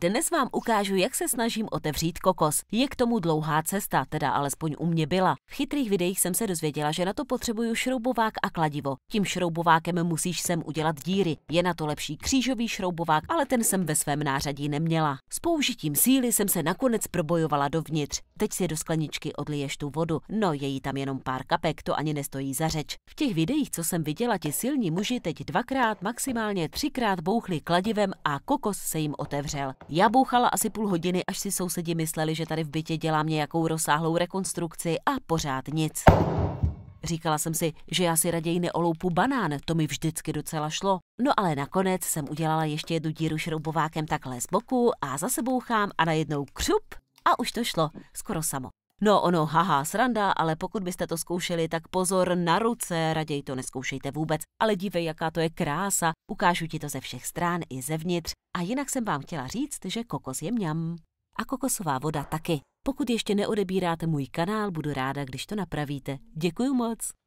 dnes vám ukážu, jak se snažím otevřít kokos. Je k tomu dlouhá cesta, teda alespoň u mě byla. V chytrých videích jsem se dozvěděla, že na to potřebuju šroubovák a kladivo. Tím šroubovákem musíš sem udělat díry. Je na to lepší křížový šroubovák, ale ten jsem ve svém nářadí neměla. S použitím síly jsem se nakonec probojovala dovnitř. Teď si do skleničky odliješ tu vodu. No, je jí tam jenom pár kapek, to ani nestojí za řeč. V těch videích, co jsem viděla, ti silní muži teď dvakrát, maximálně třikrát bouchli kladivem a kokos se jim otevřel. Já bouchala asi půl hodiny, až si sousedi mysleli, že tady v bytě dělám nějakou rozsáhlou rekonstrukci a pořád nic. Říkala jsem si, že já si raději neoloupu banán, to mi vždycky docela šlo. No ale nakonec jsem udělala ještě jednu díru šroubovákem takhle z boku a zase bouchám a najednou křup a už to šlo, skoro samo. No ono, haha, sranda, ale pokud byste to zkoušeli, tak pozor na ruce, raději to neskoušejte vůbec, ale dívej, jaká to je krása, ukážu ti to ze všech strán i zevnitř. A jinak jsem vám chtěla říct, že kokos je mňam. A kokosová voda taky. Pokud ještě neodebíráte můj kanál, budu ráda, když to napravíte. Děkuji moc.